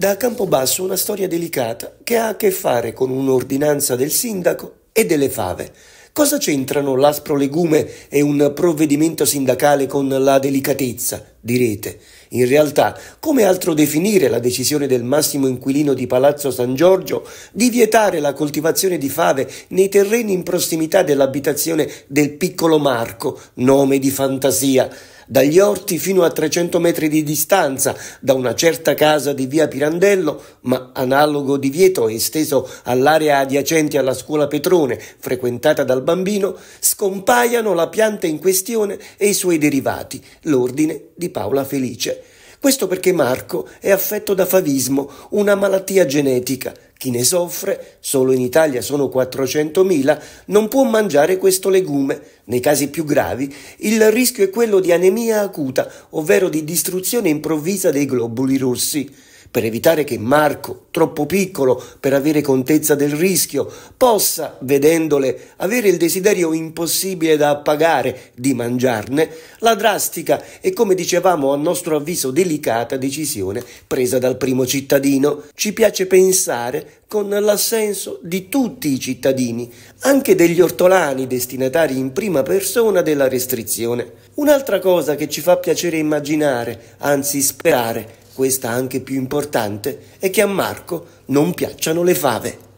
Da Campobasso una storia delicata che ha a che fare con un'ordinanza del sindaco e delle fave. Cosa c'entrano l'aspro legume e un provvedimento sindacale con la delicatezza, direte? In realtà, come altro definire la decisione del massimo inquilino di Palazzo San Giorgio di vietare la coltivazione di fave nei terreni in prossimità dell'abitazione del piccolo Marco, nome di fantasia? dagli orti fino a 300 metri di distanza da una certa casa di via Pirandello, ma analogo divieto esteso all'area adiacente alla scuola Petrone, frequentata dal bambino, scompaiano la pianta in questione e i suoi derivati, l'ordine di Paola Felice. Questo perché Marco è affetto da favismo, una malattia genetica chi ne soffre, solo in Italia sono 400.000, non può mangiare questo legume. Nei casi più gravi, il rischio è quello di anemia acuta, ovvero di distruzione improvvisa dei globuli rossi per evitare che Marco, troppo piccolo per avere contezza del rischio, possa, vedendole, avere il desiderio impossibile da appagare di mangiarne, la drastica e, come dicevamo, a nostro avviso delicata decisione presa dal primo cittadino. Ci piace pensare con l'assenso di tutti i cittadini, anche degli ortolani destinatari in prima persona della restrizione. Un'altra cosa che ci fa piacere immaginare, anzi sperare, questa anche più importante, è che a Marco non piacciono le fave.